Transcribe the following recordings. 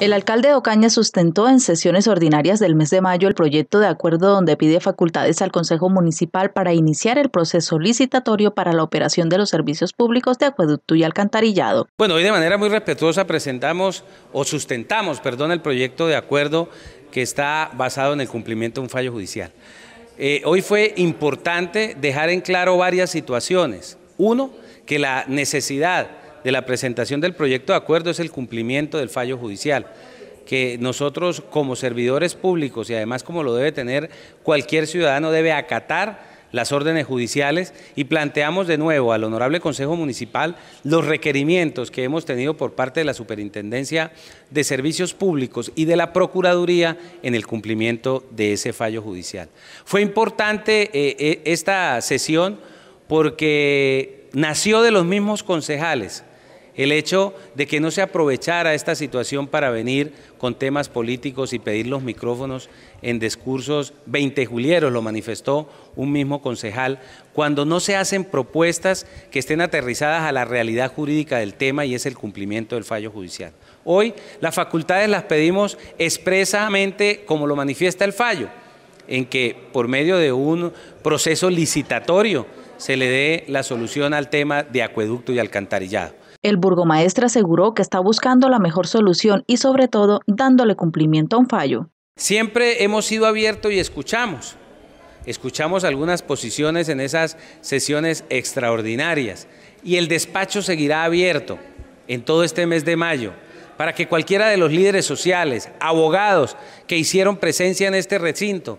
El alcalde de Ocaña sustentó en sesiones ordinarias del mes de mayo el proyecto de acuerdo donde pide facultades al Consejo Municipal para iniciar el proceso licitatorio para la operación de los servicios públicos de acueducto y alcantarillado. Bueno, hoy de manera muy respetuosa presentamos o sustentamos, perdón, el proyecto de acuerdo que está basado en el cumplimiento de un fallo judicial. Eh, hoy fue importante dejar en claro varias situaciones. Uno, que la necesidad de la presentación del proyecto de acuerdo es el cumplimiento del fallo judicial que nosotros como servidores públicos y además como lo debe tener cualquier ciudadano debe acatar las órdenes judiciales y planteamos de nuevo al Honorable Consejo Municipal los requerimientos que hemos tenido por parte de la Superintendencia de Servicios Públicos y de la Procuraduría en el cumplimiento de ese fallo judicial. Fue importante eh, eh, esta sesión porque nació de los mismos concejales el hecho de que no se aprovechara esta situación para venir con temas políticos y pedir los micrófonos en discursos 20 julieros, lo manifestó un mismo concejal, cuando no se hacen propuestas que estén aterrizadas a la realidad jurídica del tema y es el cumplimiento del fallo judicial. Hoy las facultades las pedimos expresamente como lo manifiesta el fallo, en que por medio de un proceso licitatorio se le dé la solución al tema de acueducto y alcantarillado. El burgomaestre aseguró que está buscando la mejor solución y sobre todo dándole cumplimiento a un fallo. Siempre hemos sido abiertos y escuchamos. Escuchamos algunas posiciones en esas sesiones extraordinarias y el despacho seguirá abierto en todo este mes de mayo para que cualquiera de los líderes sociales, abogados que hicieron presencia en este recinto,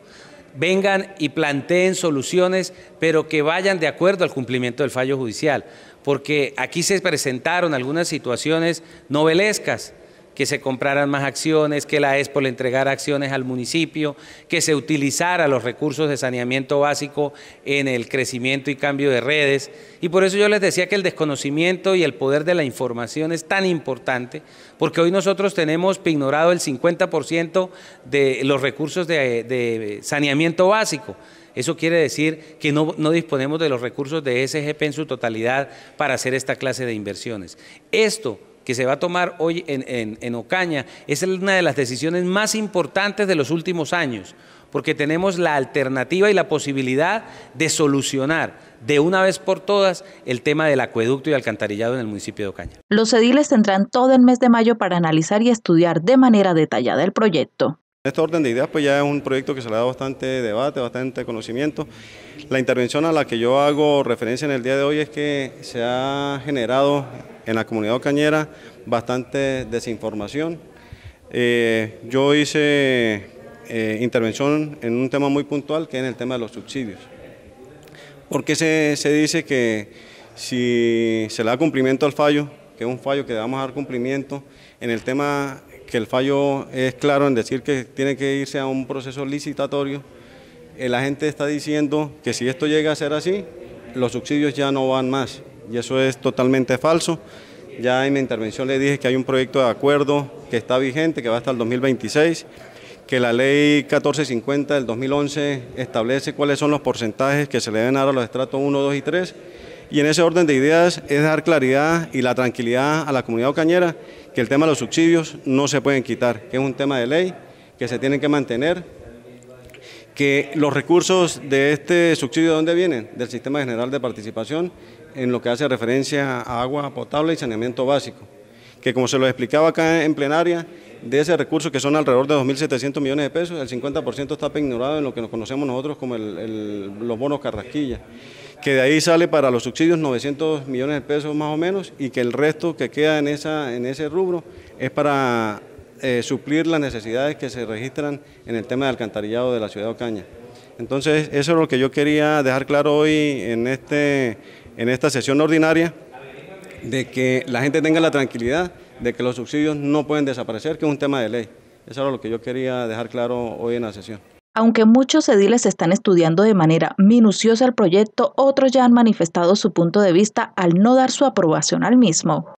vengan y planteen soluciones, pero que vayan de acuerdo al cumplimiento del fallo judicial, porque aquí se presentaron algunas situaciones novelescas que se compraran más acciones, que la expo le entregara acciones al municipio, que se utilizara los recursos de saneamiento básico en el crecimiento y cambio de redes. Y por eso yo les decía que el desconocimiento y el poder de la información es tan importante, porque hoy nosotros tenemos pignorado el 50% de los recursos de, saneamiento básico. Eso quiere decir que no, no, disponemos de los recursos de SGP en su totalidad para hacer esta clase de inversiones. Esto que se va a tomar hoy en, Ocaña es una de las decisiones más importantes de los últimos años, porque tenemos la alternativa y la posibilidad de solucionar de una vez por todas el tema del acueducto y alcantarillado en el municipio de Ocaña. Los ediles tendrán todo el mes de mayo para analizar y estudiar de manera detallada el proyecto. Este orden de ideas pues ya es un proyecto que se le dado bastante debate, bastante conocimiento. La intervención a la que yo hago referencia en el día de hoy es que se ha generado en la comunidad ocañera bastante desinformación. Eh, yo hice eh, intervención en un tema muy puntual que es en el tema de los subsidios. Porque se, se dice que si se le da cumplimiento al fallo, que es un fallo que debemos dar cumplimiento, en el tema que el fallo es claro en decir que tiene que irse a un proceso licitatorio, eh, la gente está diciendo que si esto llega a ser así, los subsidios ya no van más y eso es totalmente falso. Ya en mi intervención le dije que hay un proyecto de acuerdo que está vigente, que va hasta el 2026, que la ley 1450 del 2011 establece cuáles son los porcentajes que se le deben dar a los estratos 1, 2 y 3. Y en ese orden de ideas es dar claridad y la tranquilidad a la comunidad ocañera que el tema de los subsidios no se pueden quitar, que es un tema de ley, que se tienen que mantener que los recursos de este subsidio, ¿de dónde vienen? Del Sistema General de Participación, en lo que hace referencia a agua potable y saneamiento básico, que como se lo explicaba acá en plenaria, de ese recurso que son alrededor de 2.700 millones de pesos, el 50% está pignorado en lo que nos conocemos nosotros como el, los bonos carrasquilla, que de ahí sale para los subsidios 900 millones de pesos más o menos y que el resto que queda en, esa, en ese rubro es para eh, suplir las necesidades que se registran en el tema de alcantarillado de la ciudad de Ocaña. Entonces, eso es lo que yo quería dejar claro hoy en, este, en esta sesión ordinaria, de que la gente tenga la tranquilidad de que los subsidios no pueden desaparecer, que es un tema de ley. Eso es lo que yo quería dejar claro hoy en la sesión. Aunque muchos ediles están estudiando de manera minuciosa el proyecto, otros ya han manifestado su punto de vista al no dar su aprobación al mismo.